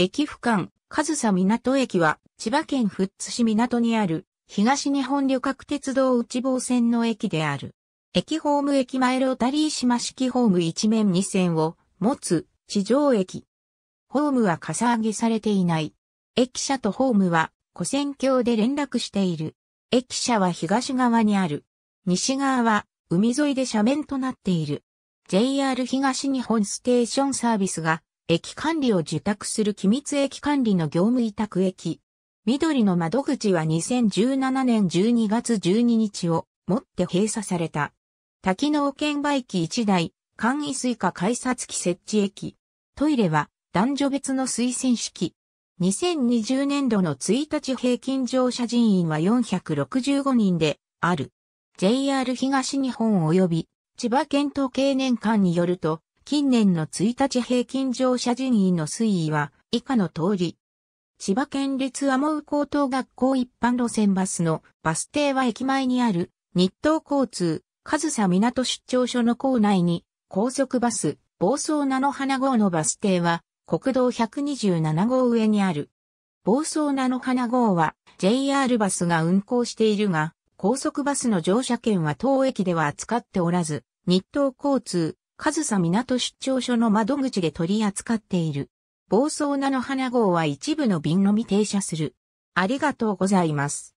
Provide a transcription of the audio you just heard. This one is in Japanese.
駅府間、上総港駅は、千葉県富津市港にある、東日本旅客鉄道内房線の駅である。駅ホーム駅前ロータリー島式ホーム一面二線を持つ地上駅。ホームはかさ上げされていない。駅舎とホームは跨線橋で連絡している。駅舎は東側にある。西側は海沿いで斜面となっている。JR 東日本ステーションサービスが駅管理を受託する機密駅管理の業務委託駅。緑の窓口は2017年12月12日をもって閉鎖された。多機能券売機1台、簡易スイカ改札機設置駅。トイレは男女別の推薦式。2020年度の1日平均乗車人員は465人である。JR 東日本及び千葉県統計年間によると、近年の1日平均乗車人員の推移は以下の通り。千葉県立天羽高等学校一般路線バスのバス停は駅前にある日東交通、上総港出張所の構内に高速バス、暴走菜の花号のバス停は国道127号上にある。暴走菜の花号は JR バスが運行しているが、高速バスの乗車券は当駅では扱っておらず、日東交通、上総港出張所の窓口で取り扱っている。暴走菜の花号は一部の便のみ停車する。ありがとうございます。